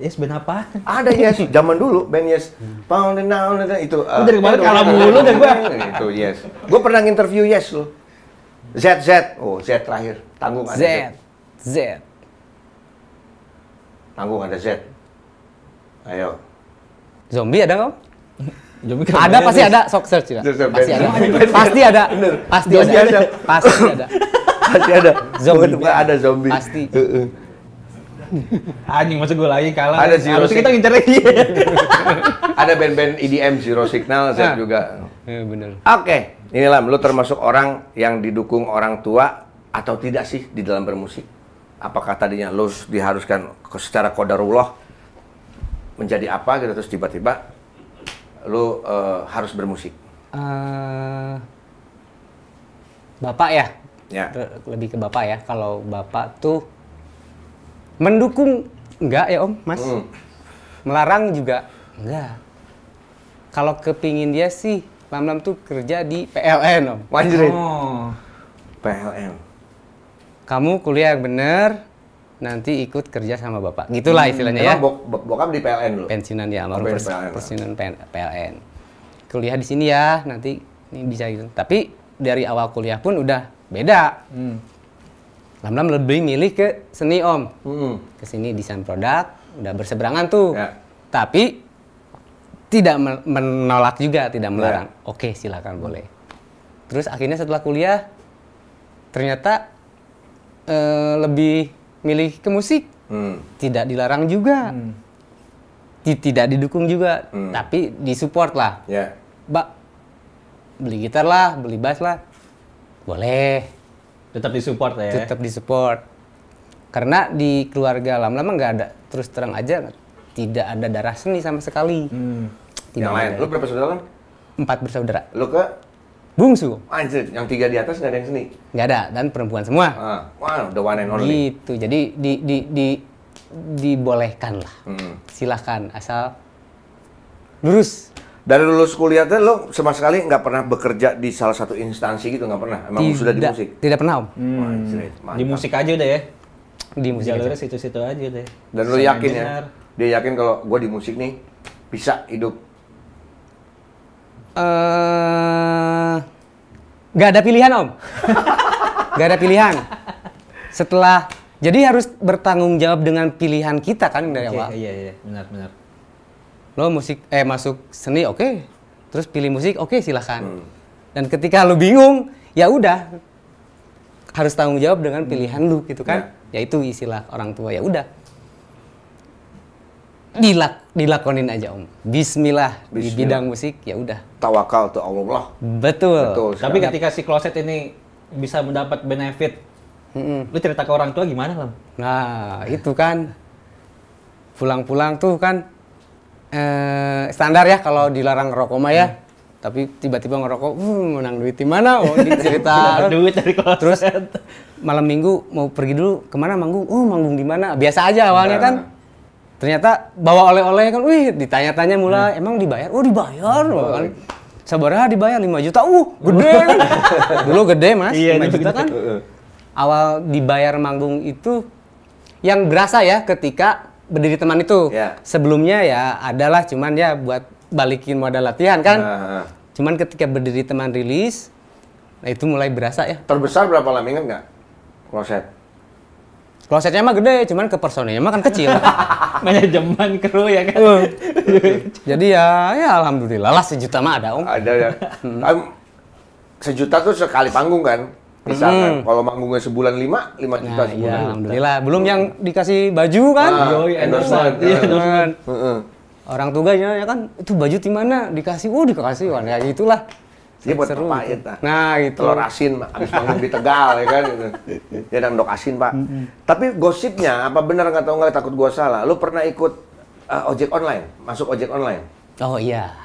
Yes band apa? Ada Yes, zaman dulu band Yes. Pound and itu. Uh, dari kemarin kalah mulu dan gua. Itu Yes. Gua pernah interview Yes loh. Z Z. Oh, Z terakhir. Tanggung ada Z. Z. Tanggung ada Z. Ayo. Zombie ada nggak? Kan zombie ada pasti ada sok search ya. Pasti ada. Pasti ada. Pasti ada. Pasti ada. Pasti ada. Zombie. Ada zombie. Pasti. Anjing masa gue lagi kalah. Ada Zero Harus kita ngincer lagi. Ada band-band EDM Zero Signal saya ah. juga. Iya benar. Oke, okay. inilah lu termasuk orang yang didukung orang tua atau tidak sih di dalam bermusik? Apakah tadinya lu diharuskan secara kodarullah menjadi apa gitu terus tiba-tiba lu uh, harus bermusik? Uh, bapak ya? Ya. Lebih ke bapak ya. Kalau bapak tuh mendukung enggak ya om mas mm. melarang juga enggak kalau kepingin dia sih lam Lam tuh kerja di PLN om Wanjirin oh. PLN kamu kuliah yang bener nanti ikut kerja sama bapak gitulah istilahnya hmm. ya bok bokap di PLN dulu pensiunan ya almarhum oh, pers PLN. pensiunan PLN kuliah di sini ya nanti ini bisa gitu tapi dari awal kuliah pun udah beda hmm lam-lam lebih milih ke seni om hmm. ke sini desain produk udah berseberangan tuh ya. tapi tidak menolak juga tidak melarang ya. oke silakan boleh terus akhirnya setelah kuliah ternyata uh, lebih milih ke musik hmm. tidak dilarang juga hmm. tidak didukung juga hmm. tapi disupport lah yeah. mbak beli gitar lah beli bass lah boleh tetap di support ya tetap di support karena di keluarga lama-lama nggak ada terus terang aja tidak ada darah seni sama sekali hmm. tidak yang lain lu berapa saudara kan empat bersaudara lu ke bungsu anjir yang tiga di atas nggak ada yang seni nggak ada dan perempuan semua ah. wow the one and only gitu jadi di di di dibolehkan lah hmm. silahkan asal lurus dari lulus kuliah tuh lo sama sekali nggak pernah bekerja di salah satu instansi gitu nggak pernah. Emang tidak, sudah di musik? Tidak pernah om. Hmm. di musik aja udah ya. Di musik. Jalurnya situ-situ aja deh. Dan lo yakin ya? Dia yakin kalau gue di musik nih bisa hidup. Eh, uh, nggak ada pilihan om. gak ada pilihan. Setelah jadi harus bertanggung jawab dengan pilihan kita kan dari awal. Iya, iya iya benar benar lo musik eh masuk seni oke okay. terus pilih musik oke okay, silahkan hmm. dan ketika lo bingung ya udah harus tanggung jawab dengan hmm. pilihan hmm. lu gitu kan ya. ya itu istilah orang tua ya udah dilak dilakonin aja om Bismillah, Bismillah. di bidang musik ya udah tawakal tuh Allah betul, betul tapi ketika si kloset ini bisa mendapat benefit Mm-mm. lu cerita ke orang tua gimana lam nah itu kan pulang-pulang tuh kan eh, standar ya kalau dilarang ngerokok mah ya. Hmm. Tapi tiba-tiba ngerokok, hmm, menang duit di mana? Oh, cerita duit dari kloset. Terus malam minggu mau pergi dulu kemana manggung? Oh, manggung di mana? Biasa aja awalnya kan. Ternyata bawa oleh-oleh kan, wih ditanya-tanya mula, hmm. emang dibayar? Oh dibayar, oh. kan hmm. dibayar 5 juta. Uh, gede Dulu gede, Mas. Iya, 5 juta kan. Awal dibayar manggung itu yang berasa ya ketika berdiri teman itu yeah. sebelumnya ya adalah cuman ya buat balikin modal latihan kan -huh. Nah, nah, nah. cuman ketika berdiri teman rilis nah itu mulai berasa ya terbesar berapa lama inget nggak kloset klosetnya mah gede cuman ke personenya mah kan kecil manajemen kru ya kan uh. jadi ya ya alhamdulillah lah sejuta mah ada om ada ya um, sejuta tuh sekali panggung kan bisa hmm. kalau manggungnya sebulan lima lima juta nah, sebulan iya, alhamdulillah belum yang dikasih baju kan ah, Yoi, endorsement, endorsement. Iya, orang tuganya ya kan itu baju di mana dikasih oh dikasih kan ya itulah. dia buat seru pahit, gitu. nah. nah gitu telur asin abis manggung di tegal ya kan Ya, gitu. dan dok asin pak tapi gosipnya apa benar nggak tahu nggak takut gua salah lu pernah ikut uh, ojek online masuk ojek online oh iya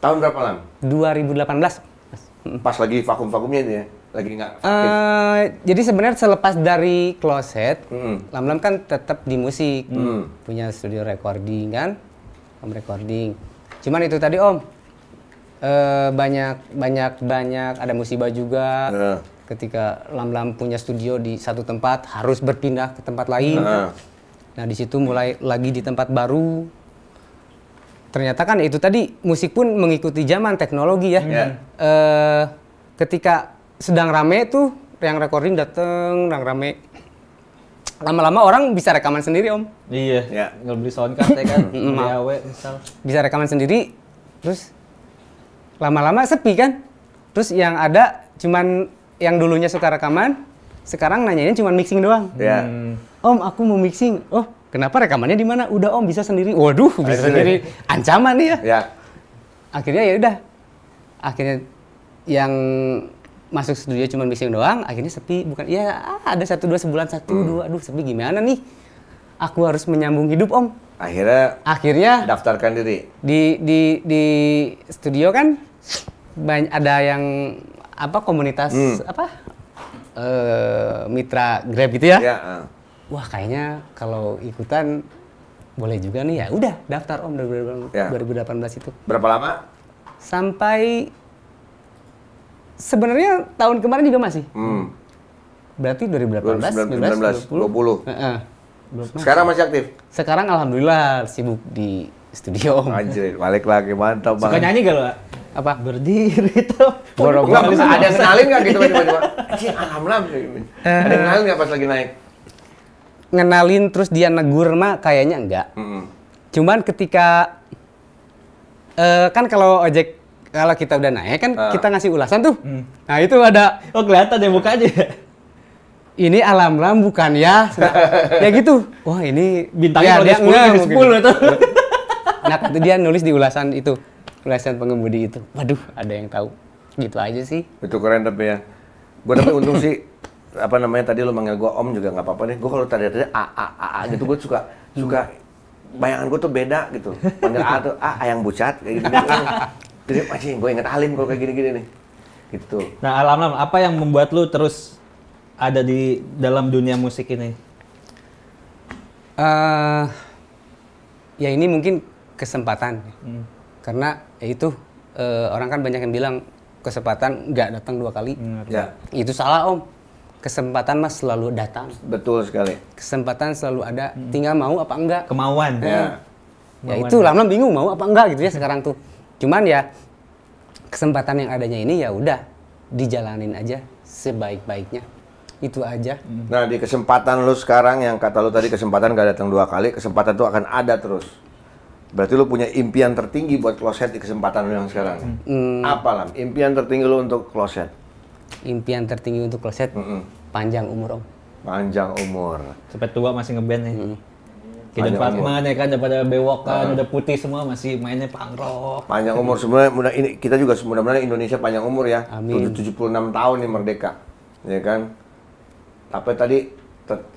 tahun berapa lam 2018 pas lagi vakum vakumnya itu ya lagi nggak uh, jadi sebenarnya selepas dari closet mm. lam-lam kan tetap di musik mm. punya studio recording kan om recording cuman itu tadi om uh, banyak banyak banyak ada musibah juga uh. ketika lam-lam punya studio di satu tempat harus berpindah ke tempat lain uh. nah di situ mulai lagi di tempat baru ternyata kan itu tadi musik pun mengikuti zaman teknologi ya yeah. Iya. uh, ketika sedang rame tuh yang recording dateng, yang rame. Lama-lama orang bisa rekaman sendiri om. Iya. Ya. Nggak beli card ya kan, beli misal. Bisa rekaman sendiri, terus lama-lama sepi kan. Terus yang ada cuman yang dulunya suka rekaman, sekarang nanyain cuman mixing doang. Ya. Hmm. Om, aku mau mixing. Oh, kenapa rekamannya di mana? Udah om bisa sendiri. Waduh, bisa Ayo, sendiri. sendiri. Ancaman nih ya. ya. Akhirnya ya udah. Akhirnya yang masuk studio cuma mixing doang, akhirnya sepi. Bukan, ya ada satu dua sebulan satu hmm. dua, aduh sepi gimana nih? Aku harus menyambung hidup om. Akhirnya. Akhirnya. Daftarkan diri. Di di di studio kan banyak ada yang apa komunitas hmm. apa e, mitra Grab gitu ya? ya uh. Wah kayaknya kalau ikutan boleh juga nih ya. Udah daftar om dari ya. 2018 itu. Berapa lama? Sampai sebenarnya tahun kemarin juga masih. Hmm. Berarti 2018, 2019, 20. 20. Uh -uh. Sekarang masih aktif? Sekarang alhamdulillah sibuk di studio. Anjir, balik lagi mantap banget. Suka nyanyi gak lo? Apa? Berdiri tuh. Borong Enggak, ada kenalin gak gitu Anjir, alhamdulillah. Ada yang eh. kenalin gak pas lagi naik? Ngenalin terus dia negur mah kayaknya enggak. Mm -hmm. Cuman ketika uh, kan kalau ojek kalau kita udah naik kan uh. kita ngasih ulasan tuh. Hmm. Nah itu ada. Oh kelihatan ya aja. Ya? ini alam lam bukan ya? ya gitu. Wah ini bintangnya ya, dia, dia 10, enggak, itu. nah kemudian dia nulis di ulasan itu, ulasan pengemudi itu. Waduh ada yang tahu. Gitu aja sih. Itu keren tapi ya. Gue tapi untung sih apa namanya tadi lo manggil gue om juga nggak apa-apa nih. Gue kalau tadi tadi a a a, a gitu gue suka suka hmm. bayangan gue tuh beda gitu. Panggil A tuh, a ayang bucat kayak gitu. Jadi masih gue inget Alim kalau kayak gini-gini nih. Gitu. Nah, Alam, Alam, apa yang membuat lu terus ada di dalam dunia musik ini? Uh, ya ini mungkin kesempatan. Hmm. Karena ya itu uh, orang kan banyak yang bilang kesempatan nggak datang dua kali. Hmm, ya. Itu salah, Om. Kesempatan mas selalu datang. Betul sekali. Kesempatan selalu ada, hmm. tinggal mau apa enggak. Kemauan. Ya. Ya, ya itu lama bingung mau apa enggak gitu ya sekarang tuh cuman ya kesempatan yang adanya ini ya udah dijalanin aja sebaik-baiknya itu aja. Hmm. Nah di kesempatan lu sekarang yang kata lu tadi kesempatan gak datang dua kali, kesempatan itu akan ada terus. Berarti lu punya impian tertinggi buat kloset di kesempatan lu yang sekarang. Hmm. Apa lah impian tertinggi lu untuk kloset? Impian tertinggi untuk kloset Hmm -mm. panjang umur om. Panjang umur. Sampai tua masih ngeband nih. Ya? Kejan Fatman ya kan daripada bewokan uh. udah putih semua masih mainnya pangro. Panjang umur sebenarnya ini kita juga mudah-mudahan Indonesia panjang umur ya. Amin. enam tahun nih merdeka. Ya kan? Tapi tadi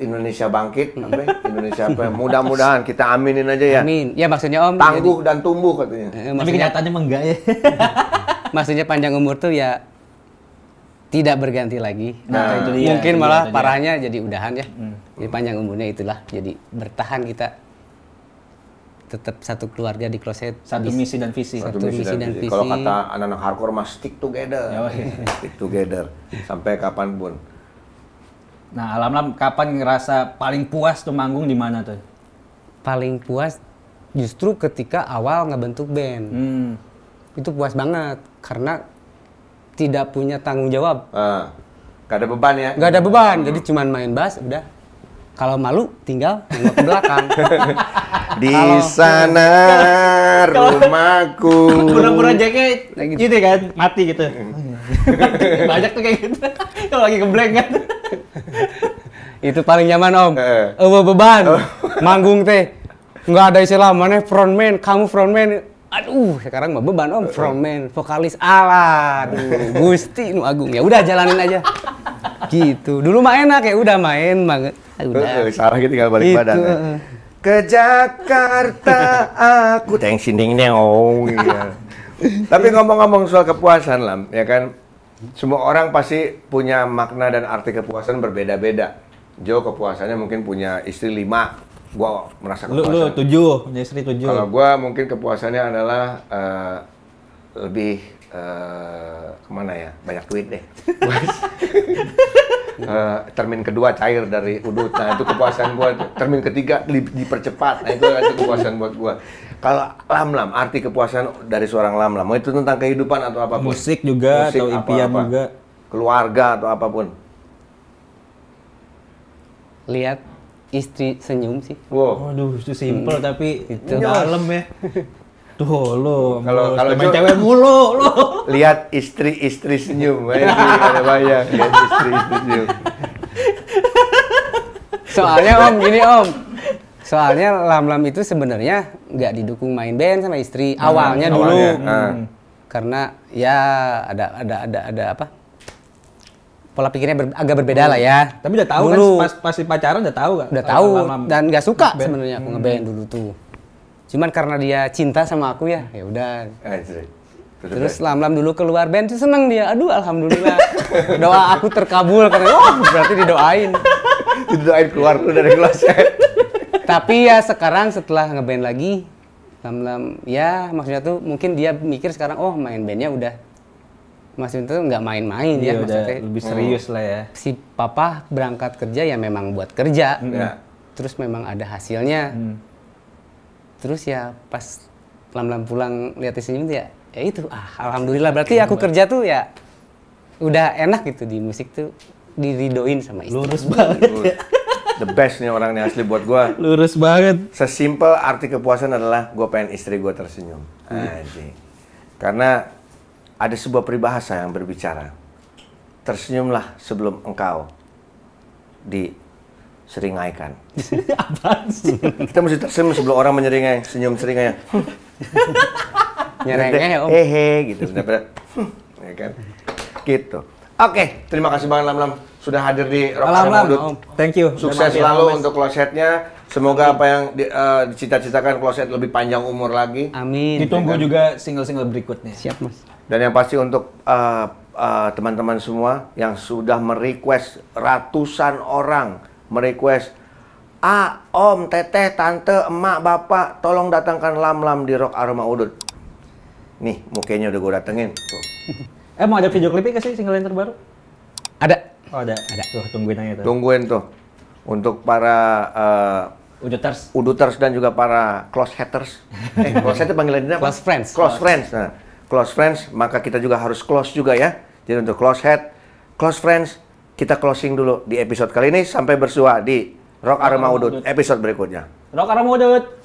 Indonesia bangkit, apa? Ya? Indonesia apa? Ya? Mudah-mudahan kita aminin aja ya. Amin. Ya maksudnya Om tangguh jadi, dan tumbuh katanya. Eh, maksudnya, Tapi kenyataannya enggak ya. maksudnya panjang umur tuh ya tidak berganti lagi. Nah, nah itu mungkin malah dia, parahnya jadi udahan ya. Hmm. Jadi panjang umurnya itulah. Jadi bertahan kita tetap satu keluarga di kloset. Satu misi dan visi. Satu, satu misi, misi dan, dan visi. Kalau kata anak-anak hardcore mas stick together. Oh, stick together sampai kapanpun. Nah, alam-alam kapan ngerasa paling puas tuh manggung di mana tuh? Paling puas justru ketika awal ngebentuk band. Hmm. Itu puas banget karena tidak punya tanggung jawab. Uh, ah, gak ada beban ya? Gak ada beban, hmm. jadi cuma main bass udah. Kalau malu tinggal ke belakang. Di Kalo, sana kalo, rumahku. Pura-pura jaket, nah, gitu. gitu kan, mati gitu. Banyak tuh kayak gitu. Kalau lagi kebleng kan. Itu paling nyaman om. Uh. Ewe beban, oh. manggung teh. Nggak ada istilah, mana frontman, kamu frontman aduh sekarang mah beban om frontman vokalis ala aduh gusti nu agung ya udah jalanin aja gitu dulu mah enak ya udah main banget ah, udah salah gitu tinggal balik gitu, badan ya. eh, eh. ke Jakarta aku teng sinding oh iya. tapi ngomong-ngomong soal kepuasan lah ya kan semua orang pasti punya makna dan arti kepuasan berbeda-beda Joe kepuasannya mungkin punya istri lima gua merasa kepuasan. Lu, lu tujuh, istri tujuh. Kalau gua mungkin kepuasannya adalah uh, lebih uh, kemana ya? Banyak duit deh. uh, termin kedua cair dari udut. Nah, itu kepuasan gua. Termin ketiga di, dipercepat. Nah, itu, itu kepuasan buat gua. Kalau lam-lam, arti kepuasan dari seorang lam-lam, itu tentang kehidupan atau apapun. Musik juga Musik, atau impian juga. Keluarga atau apapun. Lihat istri senyum sih. Wow. Waduh, itu simple hmm. tapi itu dalam ya. Tuh lo, kalau kalau main cewek mulu lo. Lihat istri-istri senyum, eh, ada banyak lihat istri-istri senyum. Soalnya om gini om, soalnya lam-lam itu sebenarnya nggak didukung main band sama istri awalnya, hmm, awalnya dulu, ah. Hmm. karena ya ada ada ada ada apa? pola pikirnya ber, agak berbeda hmm. lah ya. Hmm. Tapi udah tahu kan, dulu. kan pas pas pacaran udah tahu kan? Udah tahu dan nggak suka sebenarnya aku hmm. ngeband dulu tuh. Cuman karena dia cinta sama aku ya, ya udah. Eh, Terus lam-lam dulu keluar band tuh seneng dia. Aduh alhamdulillah. Doa aku terkabul karena oh berarti didoain. didoain keluar lu dari kloset. Ya. Tapi ya sekarang setelah ngeband lagi lam-lam ya maksudnya tuh mungkin dia mikir sekarang oh main bandnya udah Mas tuh nggak main-main ya, ya maksudnya lebih hmm. serius lah ya. Si papa berangkat kerja ya memang buat kerja. Hmm. Ya. Terus memang ada hasilnya. Hmm. Terus ya pas pelan-pelan pulang lihat istrinya tuh ya, ya itu ah alhamdulillah berarti aku iya. kerja tuh ya udah enak gitu di musik tuh diridoin sama istri. Lurus banget. Ya. Lurus. Ya. The best nih orang yang asli buat gua. Lurus banget. Sesimpel arti kepuasan adalah gua pengen istri gua tersenyum. Iya. Anjing. Karena ada sebuah peribahasa yang berbicara. Tersenyumlah sebelum engkau diseringaikan. seringaikan Kita mesti tersenyum sebelum orang menyeringai, senyum seringai. nyerengai ya, om. Hehe gitu. Benar-benar. ya kan? Gitu. Oke, okay, terima kasih banget Lam-Lam sudah hadir di Rock Lam -lam, Thank you. Sukses Terima selalu Amin. untuk klosetnya. Semoga apa yang di, uh, dicita-citakan kloset lebih panjang umur lagi. Amin. Ditunggu juga single-single berikutnya. Siap, Mas. Dan yang pasti untuk eh, eh, teman-teman uh, uh, semua yang sudah merequest ratusan orang merequest A, ah, Om, Teteh, Tante, Emak, Bapak, tolong datangkan lam-lam di Rock Aroma Udut. Nih, mukanya udah gue datengin. Tuh. Eh, mau ada video klipnya sih single yang terbaru? Ada. Oh, ada. Ada. Tuh, tungguin aja tuh. Tungguin tuh. Untuk para uh, Uduters. Uduters dan juga para close haters. Eh, close haters panggilan dia apa? Close friends. Close, close friends. Nah, close friends, maka kita juga harus close juga ya. Jadi untuk close head, close friends, kita closing dulu di episode kali ini sampai bersua di Rock Aroma Udut episode berikutnya. Rock Aroma Udut.